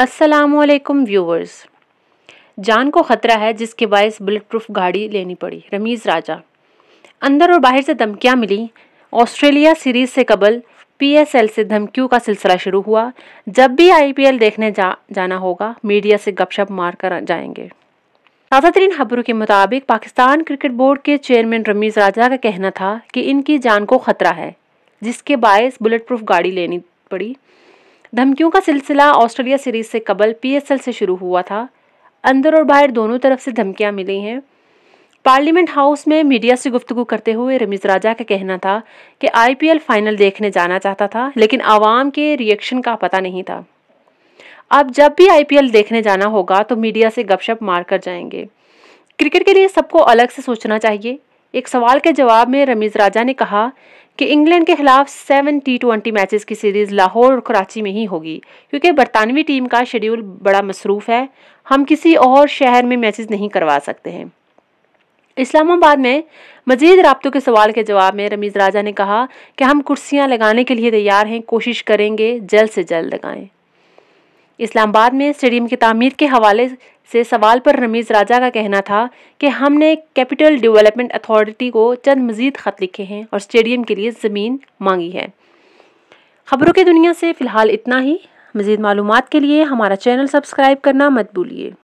असलकम व्यूवर्स जान को ख़तरा है जिसके बायस बुलेट प्रूफ गाड़ी लेनी पड़ी रमीज़ राजा अंदर और बाहर से धमकियाँ मिली ऑस्ट्रेलिया सीरीज़ से कबल पीएसएल से धमकियों का सिलसिला शुरू हुआ जब भी आईपीएल देखने जा जाना होगा मीडिया से गपशप मार कर जाएंगे ताज़ा तरीन खबरों के मुताबिक पाकिस्तान क्रिकेट बोर्ड के चेयरमैन रमीज़ राजा का कहना था कि इनकी जान को ख़तरा है जिसके बायस बुलेट प्रूफ गाड़ी लेनी पड़ी धमकियों का सिलसिला ऑस्ट्रेलिया सीरीज से कबल पी से शुरू हुआ था अंदर और बाहर दोनों तरफ से धमकियां मिली हैं पार्लियामेंट हाउस में मीडिया से गुफ्तगू करते हुए रमीज राजा का कहना था कि आईपीएल फाइनल देखने जाना चाहता था लेकिन आवाम के रिएक्शन का पता नहीं था अब जब भी आईपीएल देखने जाना होगा तो मीडिया से गपशप मार कर जाएंगे क्रिकेट के लिए सबको अलग से सोचना चाहिए एक सवाल के जवाब में रमीज राजा ने कहा कि इंग्लैंड के खिलाफ सेवन टी ट्वेंटी मैचेस की सीरीज़ लाहौर और कराची में ही होगी क्योंकि बरतानवी टीम का शेड्यूल बड़ा मसरूफ़ है हम किसी और शहर में मैचेस नहीं करवा सकते हैं इस्लामाबाद में मजीद रबतों के सवाल के जवाब में रमीज़ राजा ने कहा कि हम कुर्सियाँ लगाने के लिए तैयार हैं कोशिश करेंगे जल्द से जल्द लगाएं इस्लामाबाद में स्टेडियम की तमीर के हवाले से सवाल पर रमीज़ राजा का कहना था कि हमने कैपिटल डेवलपमेंट अथॉरिटी को चंद मजीद ख़त लिखे हैं और स्टेडियम के लिए ज़मीन मांगी है खबरों की दुनिया से फ़िलहाल इतना ही मज़ीद मालूम के लिए हमारा चैनल सब्सक्राइब करना मत भूलिए